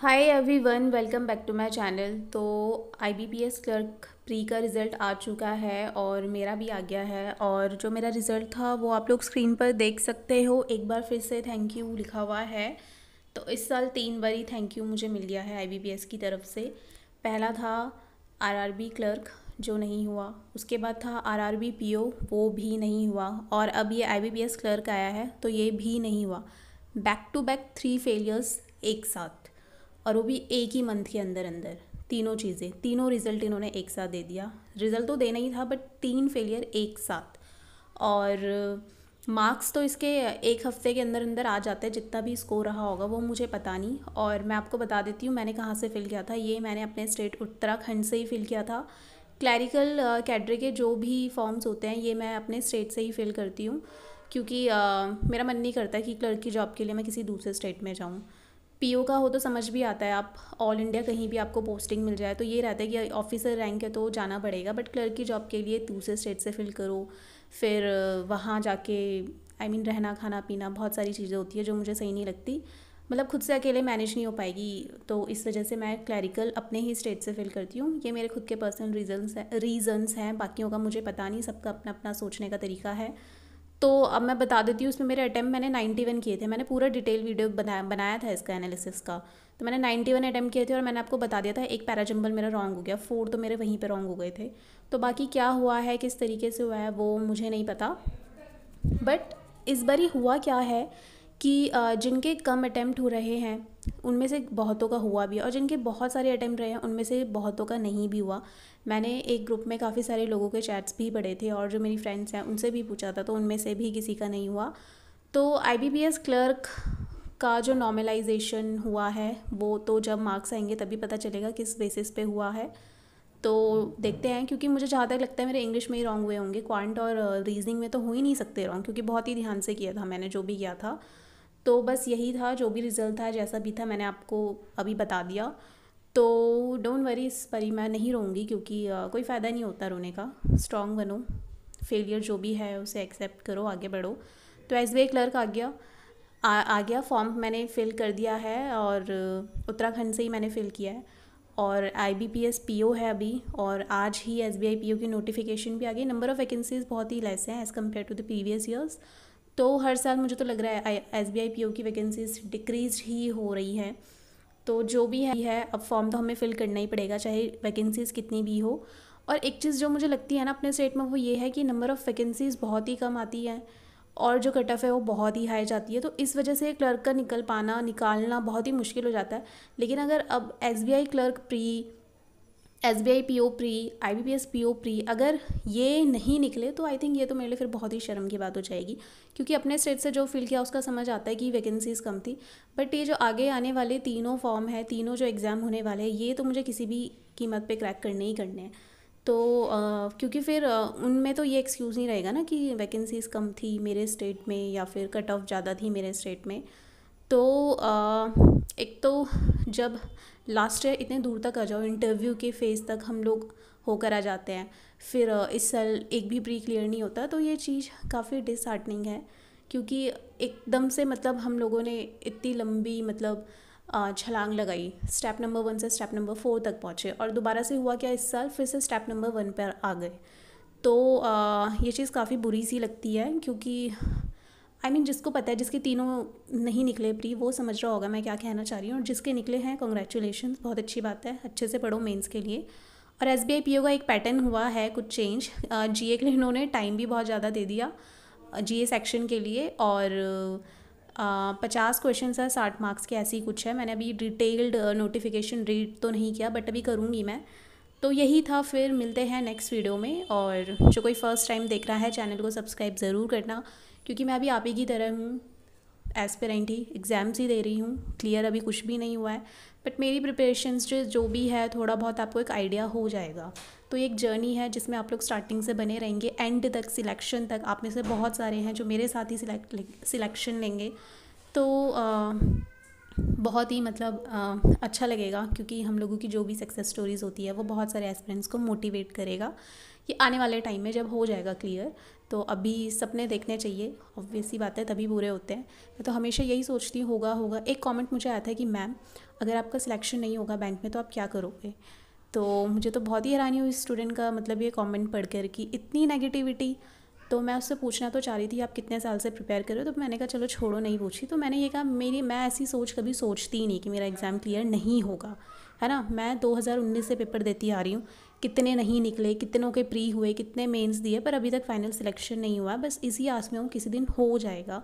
hi everyone welcome back to my channel तो IBPS clerk pre का result आ चुका है और मेरा भी आ गया है और जो मेरा रिज़ल्ट था वो आप लोग स्क्रीन पर देख सकते हो एक बार फिर से थैंक यू लिखा हुआ है तो इस साल तीन बार ही थैंक यू मुझे मिल गया है आईबीपीएस की तरफ से पहला था बी क्लर्क जो नहीं हुआ उसके बाद था पी ओ वो भी नहीं हुआ और अब ये एस क्लर्क आया है तो ये भी नहीं हुआ back to back three failures एक साथ और वो भी एक ही मंथ के अंदर अंदर तीनों चीज़ें तीनों रिज़ल्ट इन्होंने एक साथ दे दिया रिज़ल्ट तो देना ही था बट तीन फेलियर एक साथ और मार्क्स तो इसके एक हफ्ते के अंदर अंदर आ जाते हैं जितना भी स्कोर रहा होगा वो मुझे पता नहीं और मैं आपको बता देती हूँ मैंने कहाँ से फिल किया था ये मैंने अपने स्टेट उत्तराखंड से ही फिल किया था क्लैरिकल कैडरी के जो भी फॉर्म्स होते हैं ये मैं अपने स्टेट से ही फिल करती हूँ क्योंकि uh, मेरा मन नहीं करता कि क्लर्क की जॉब के लिए मैं किसी दूसरे स्टेट में जाऊँ पीओ का हो तो समझ भी आता है आप ऑल इंडिया कहीं भी आपको पोस्टिंग मिल जाए तो ये रहता है कि ऑफिसर रैंक है तो जाना पड़ेगा बट क्लर्क की जॉब के लिए दूसरे स्टेट से फिल करो फिर वहाँ जाके आई I मीन mean, रहना खाना पीना बहुत सारी चीज़ें होती है जो मुझे सही नहीं लगती मतलब खुद से अकेले मैनेज नहीं हो पाएगी तो इस वजह से मैं क्लैरिकल अपने ही स्टेट से फिल करती हूँ ये मेरे खुद के पर्सनल रीजन्स हैं रीज़न्स हैं बाकियों का मुझे पता नहीं सबका अपना अपना सोचने का तरीका है तो अब मैं बता देती हूँ उसमें मेरे अटैम्प्ट मैंने नाइन्टी वन किए थे मैंने पूरा डिटेल वीडियो बनाया बनाया था इसका एनालिसिस का तो मैंने नाइन्टी वन अटैम्प्ट किए थे और मैंने आपको बता दिया था एक पैराजम्बल मेरा रॉन्ग हो गया फोर तो मेरे वहीं पे रॉन्ग हो गए थे तो बाकी क्या हुआ है किस तरीके से हुआ है वो मुझे नहीं पता बट इस बारी हुआ क्या है कि जिनके कम अटैम्प्ट हो रहे हैं उनमें से बहुतों का हुआ भी और जिनके बहुत सारे अटैम्प्ट रहे हैं उनमें से बहुतों का नहीं भी हुआ मैंने एक ग्रुप में काफ़ी सारे लोगों के चैट्स भी पढ़े थे और जो मेरी फ्रेंड्स हैं उनसे भी पूछा था तो उनमें से भी किसी का नहीं हुआ तो आई क्लर्क का जो नॉर्मलाइजेशन हुआ है वो तो जब मार्क्स आएंगे तभी पता चलेगा किस बेसिस पे हुआ है तो देखते हैं क्योंकि मुझे जहाँ तक लगता है मेरे इंग्लिश में ही रॉन्ग हुए होंगे क्वांट और रीजनिंग में तो हो ही नहीं सकते रॉन्ग क्योंकि बहुत ही ध्यान से किया था मैंने जो भी किया था तो बस यही था जो भी रिज़ल्ट था जैसा भी था मैंने आपको अभी बता दिया तो डोंट वरी इस परी मैं नहीं रोऊंगी क्योंकि कोई फ़ायदा नहीं होता रोने का स्ट्रॉन्ग बनो फेलियर जो भी है उसे एक्सेप्ट करो आगे बढ़ो तो एस बी क्लर्क आ गया आ, आ गया फॉर्म मैंने फ़िल कर दिया है और उत्तराखंड से ही मैंने फ़िल किया है और I B P S P O है अभी और आज ही S B I P O की नोटिफिकेशन भी आ गई नंबर ऑफ़ वैकेंसीज़ बहुत ही लेस हैं as compare to the previous years तो हर साल मुझे तो लग रहा है S B I P O की वैकेंसीज डिक्रीज ही हो रही हैं तो जो भी है है अब फॉर्म तो हमें फ़िल करना ही पड़ेगा चाहे वैकेंसीज़ कितनी भी हो और एक चीज़ जो मुझे लगती है ना अपने स्टेट में वो ये है कि नंबर ऑफ़ वैकेंसीज़ बहुत ही कम आती हैं और जो कट ऑफ है वो बहुत ही हाई जाती है तो इस वजह से क्लर्क का निकल पाना निकालना बहुत ही मुश्किल हो जाता है लेकिन अगर अब S B I clerk pre S B I P O pre I B P S P O pre अगर ये नहीं निकले तो आई थिंक ये तो मेरे लिए फिर बहुत ही शर्म की बात हो जाएगी क्योंकि अपने स्टेट से जो फिल किया उसका समझ आता है कि वैकेंसीज़ कम थी बट ये जो आगे आने वाले तीनों फॉर्म है तीनों जो एग्ज़ाम होने वाले हैं ये तो मुझे किसी भी कीमत पर क्रैक करने ही करने हैं तो uh, क्योंकि फिर uh, उनमें तो ये एक्सक्यूज़ नहीं रहेगा ना कि वैकेंसीज़ कम थी मेरे स्टेट में या फिर कट ऑफ ज़्यादा थी मेरे स्टेट में तो uh, एक तो जब लास्ट ईयर इतने दूर तक आ जाओ इंटरव्यू के फेज़ तक हम लोग होकर आ जाते हैं फिर इस साल एक भी प्री क्लियर नहीं होता तो ये चीज़ काफ़ी डिसहार्टनिंग है क्योंकि एकदम से मतलब हम लोगों ने इतनी लंबी मतलब छलांग लगाई स्टेप नंबर वन से स्टेप नंबर फोर तक पहुँचे और दोबारा से हुआ क्या इस साल फिर से स्टेप नंबर वन पर आ गए तो आ, ये चीज़ काफ़ी बुरी सी लगती है क्योंकि आई I मीन mean, जिसको पता है जिसके तीनों नहीं निकले प्री वो समझ रहा होगा मैं क्या कहना चाह रही हूँ और जिसके निकले हैं कॉन्ग्रेचुलेशन बहुत अच्छी बात है अच्छे से पढ़ो मेंस के लिए और एस बी का एक पैटर्न हुआ है कुछ चेंज जी के लिए इन्होंने टाइम भी बहुत ज़्यादा दे दिया जी सेक्शन के लिए और पचास क्वेश्चन है साठ मार्क्स के ऐसे ही कुछ है मैंने अभी डिटेल्ड नोटिफिकेशन रीड तो नहीं किया बट अभी करूँगी मैं तो यही था फिर मिलते हैं नेक्स्ट वीडियो में और जो कोई फर्स्ट टाइम देख रहा है चैनल को सब्सक्राइब ज़रूर करना क्योंकि मैं अभी आप ही की तरह हूँ एस्पेरेंट ही एग्ज़ाम्स ही दे रही हूँ क्लियर अभी कुछ भी नहीं हुआ है बट मेरी प्रिपरेशन जो जो भी है थोड़ा बहुत आपको एक आइडिया हो जाएगा तो एक जर्नी है जिसमें आप लोग स्टार्टिंग से बने रहेंगे एंड तक सिलेक्शन तक आप में से बहुत सारे हैं जो मेरे साथ ही सिलेक्ट सिलेक्शन लेंगे तो आ, बहुत ही मतलब अच्छा लगेगा क्योंकि हम लोगों की जो भी सक्सेस स्टोरीज़ होती है वो बहुत सारे एस्पिरेंट्स को मोटिवेट करेगा कि आने वाले टाइम में जब हो जाएगा क्लियर तो अभी सपने देखने चाहिए ऑब्वियसली बात है तभी बुरे होते हैं मैं तो हमेशा यही सोचती होगा होगा एक कमेंट मुझे आया था कि मैम अगर आपका सिलेक्शन नहीं होगा बैंक में तो आप क्या करोगे तो मुझे तो बहुत ही हैरानी हुई स्टूडेंट का मतलब ये कमेंट पढ़कर कि इतनी नेगेटिविटी तो मैं उससे पूछना तो चाह रही थी आप कितने साल से प्रिपेयर कर रहे हो तो मैंने कहा चलो छोड़ो नहीं पूछी तो मैंने ये कहा मेरी मैं ऐसी सोच कभी सोचती ही नहीं कि मेरा एग्ज़ाम क्लियर नहीं होगा है ना मैं 2019 से पेपर देती आ रही हूँ कितने नहीं निकले कितनों के प्री हुए कितने मेंस दिए पर अभी तक फाइनल सिलेक्शन नहीं हुआ बस इसी आस में हूँ किसी दिन हो जाएगा